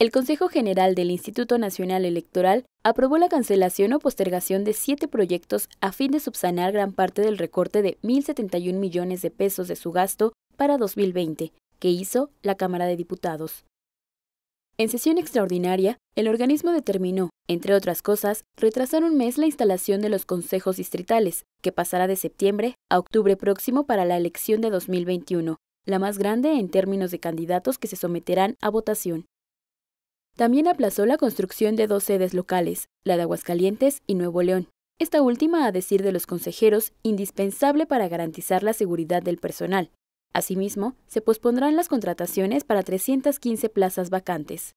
El Consejo General del Instituto Nacional Electoral aprobó la cancelación o postergación de siete proyectos a fin de subsanar gran parte del recorte de 1.071 millones de pesos de su gasto para 2020 que hizo la Cámara de Diputados. En sesión extraordinaria, el organismo determinó, entre otras cosas, retrasar un mes la instalación de los consejos distritales, que pasará de septiembre a octubre próximo para la elección de 2021, la más grande en términos de candidatos que se someterán a votación. También aplazó la construcción de dos sedes locales, la de Aguascalientes y Nuevo León. Esta última, a decir de los consejeros, indispensable para garantizar la seguridad del personal. Asimismo, se pospondrán las contrataciones para 315 plazas vacantes.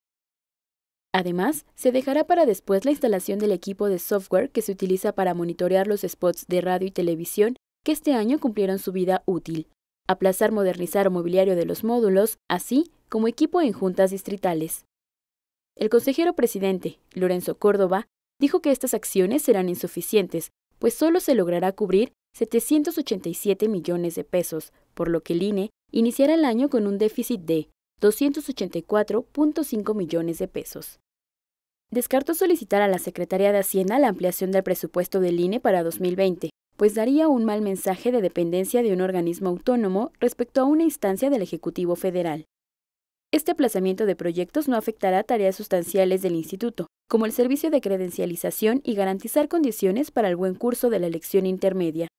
Además, se dejará para después la instalación del equipo de software que se utiliza para monitorear los spots de radio y televisión que este año cumplieron su vida útil, aplazar modernizar mobiliario de los módulos, así como equipo en juntas distritales. El consejero presidente, Lorenzo Córdoba, dijo que estas acciones serán insuficientes, pues solo se logrará cubrir 787 millones de pesos, por lo que el INE iniciará el año con un déficit de 284.5 millones de pesos. Descartó solicitar a la Secretaría de Hacienda la ampliación del presupuesto del INE para 2020, pues daría un mal mensaje de dependencia de un organismo autónomo respecto a una instancia del Ejecutivo Federal. Este aplazamiento de proyectos no afectará tareas sustanciales del instituto, como el servicio de credencialización y garantizar condiciones para el buen curso de la elección intermedia.